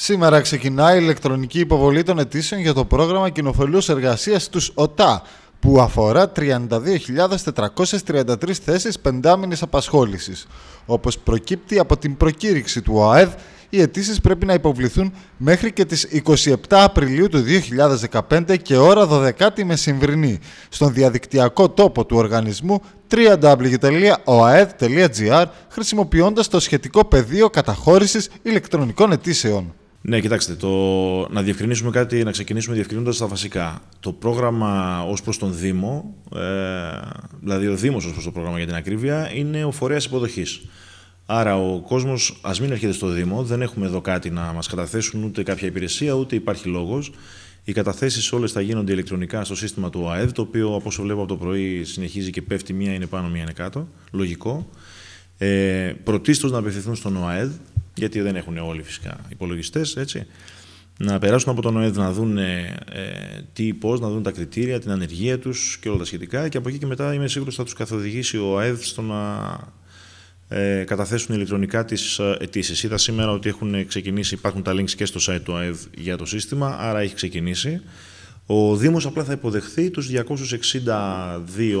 Σήμερα ξεκινάει η ηλεκτρονική υποβολή των αιτήσεων για το πρόγραμμα κοινοφελούς εργασίας τους ΟΤΑ, που αφορά 32.433 θέσεις πεντάμινης απασχόλησης. Όπως προκύπτει από την προκήρυξη του ΟΑΕΔ, οι αιτήσεις πρέπει να υποβληθούν μέχρι και τις 27 Απριλίου του 2015 και ώρα 12η μεσημβρινή στον διαδικτυακό τόπο του οργανισμού www.oaed.gr χρησιμοποιώντας το σχετικό πεδίο καταχώρησης ηλεκτρονικών αιτήσεων. Ναι, κοιτάξτε, το... να διευκρινίσουμε κάτι, να ξεκινήσουμε διευκρινώντα τα βασικά. Το πρόγραμμα ως προς τον Δήμο, ε, δηλαδή ο Δήμος ως προς το πρόγραμμα για την ακρίβεια, είναι ο φορέας υποδοχής. Άρα ο κόσμος, ας μην έρχεται στο Δήμο, δεν έχουμε εδώ κάτι να μας καταθέσουν ούτε κάποια υπηρεσία, ούτε υπάρχει λόγος. Οι καταθέσεις όλες θα γίνονται ηλεκτρονικά στο σύστημα του ΟΑΕΔ, το οποίο από όσο βλέπω από το πρωί συνεχίζει και πέφτει, μία είναι πάνω, μία είναι κάτω. Λογικό. Ε, Πρωτίστως να απευθυνθούν στον ΟΑΕΔ, γιατί δεν έχουν όλοι φυσικά υπολογιστές, έτσι. Να περάσουν από τον ΟΕΔ να δουν ε, τι, πώς, να δουν τα κριτήρια, την ανεργία τους και όλα τα σχετικά. Και από εκεί και μετά είμαι σίγουρος θα τους καθοδηγήσει ο ΟΕΔ στο να ε, καταθέσουν ηλεκτρονικά τις ε, αιτήσεις. Είδα σήμερα ότι έχουν ξεκινήσει, υπάρχουν τα links και στο site του ΟΕΔ για το σύστημα, άρα έχει ξεκινήσει. Ο Δήμος απλά θα υποδεχθεί τους 262,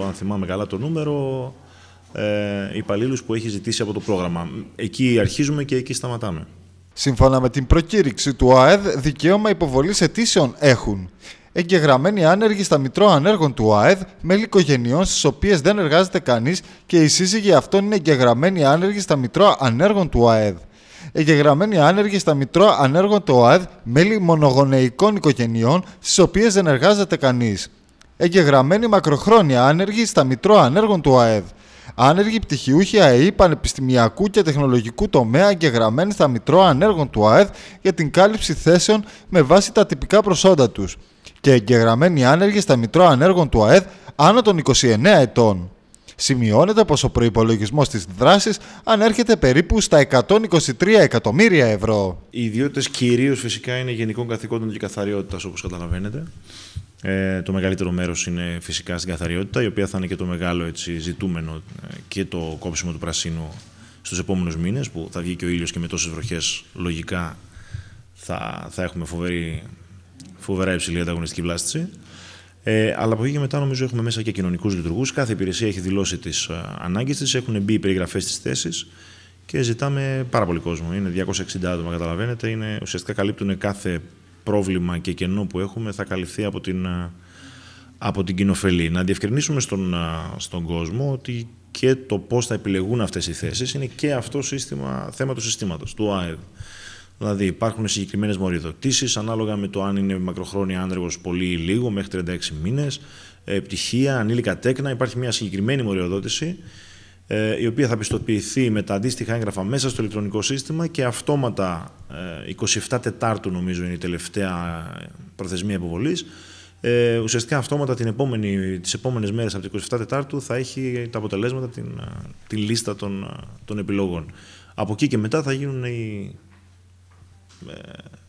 αν θυμάμαι καλά το νούμερο, ε, υπαλλήλους που έχει ζητήσει από το πρόγραμμα. Εκεί αρχίζουμε και εκεί σταματάμε. Σύμφωνα με την προκήρυξη του ΑΕΔ, δικαίωμα υποβολής αιτήσεων έχουν. Εγγεγραμμένοι άνεργοι στα Μητρώα Ανέργων του ΑΕΔ μέλη οικογενειών στις οποίες δεν εργάζεται κανείς και οι σύζυγοι αυτών είναι εγγεγραμμένοι άνεργοι στα Μητρώα Ανέργων του ΑΕΔ. Εγγεγραμμένοι άνεργοι στα Μητρώα Ανέργων του ΑΕΔ μέλη μονογονεϊκών οικογενειών στις οποίες δεν εργάζεται κανείς. Εγγεγραμμένοι μακροχρόνια άνεργοι στα Μητρό Ανέργων του ΑΕΔ. Άνεργοι πτυχιούχοι ΑΕΗ πανεπιστημιακού και τεχνολογικού τομέα και γραμμένοι στα Μητρώα Ανέργων του ΑΕΔ για την κάλυψη θέσεων με βάση τα τυπικά προσόντα τους και εγγεγραμμένοι άνεργοι στα Μητρώα Ανέργων του ΑΕΔ άνω των 29 ετών. Σημειώνεται πως ο προϋπολογισμός της δράσης ανέρχεται περίπου στα 123 εκατομμύρια ευρώ. Οι ιδιότητες κυρίως φυσικά είναι γενικών καθηκόντων και καθαριότητας όπως καταλαβαίνετε. Ε, το μεγαλύτερο μέρος είναι φυσικά στην καθαριότητα, η οποία θα είναι και το μεγάλο έτσι, ζητούμενο ε, και το κόψιμο του πρασίνου στους επόμενους μήνες, που θα βγει και ο ήλιος και με τόσες βροχές λογικά θα, θα έχουμε φοβερή, φοβερά υψηλή ανταγωνιστική βλάστηση. Ε, αλλά από εκεί και μετά νομίζω έχουμε μέσα και κοινωνικούς λειτουργούς. Κάθε υπηρεσία έχει δηλώσει τις ε, ανάγκες της, έχουν μπει οι περιγραφές της θέσης και ζητάμε πάρα πολύ κόσμο. Είναι 260 άτομα, καταλαβαίνετε. Είναι, ουσιαστικά καλύπτουν κάθε πρόβλημα και κενό που έχουμε θα καλυφθεί από την, ε, από την κοινοφελή. Να διευκρινίσουμε στον, ε, στον κόσμο ότι και το πώς θα επιλεγούν αυτές οι θέσεις είναι και αυτό σύστημα, θέμα του συστήματος, του ΑΕΔ. Δηλαδή υπάρχουν συγκεκριμένες μοριοδοτήσεις, ανάλογα με το αν είναι μακροχρόνια άνδρεγος πολύ ή λίγο, μέχρι 36 μήνες, πτυχία, ανήλικα τέκνα, υπάρχει μια συγκεκριμένη μοριοδότηση ε, η οποία θα πιστοποιηθεί με τα αντίστοιχα έγγραφα μέσα στο ηλεκτρονικό σύστημα και αυτόματα 27 ε, Τετάρτου νομίζω είναι η τελευταία ε, προθεσμία υποβολής ουσιαστικά αυτόματα την επόμενη, τις επόμενες μέρες από το 27 Τετάρτου θα έχει τα αποτελέσματα, την, τη λίστα των, επιλογών. Από εκεί και μετά θα γίνουν οι,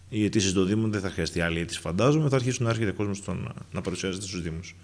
οι αιτήσεις των Δήμων, δεν θα χρειαστεί άλλη αίτηση φαντάζομαι, θα αρχίσουν να έρχεται κόσμος να παρουσιάζεται στους Δήμους.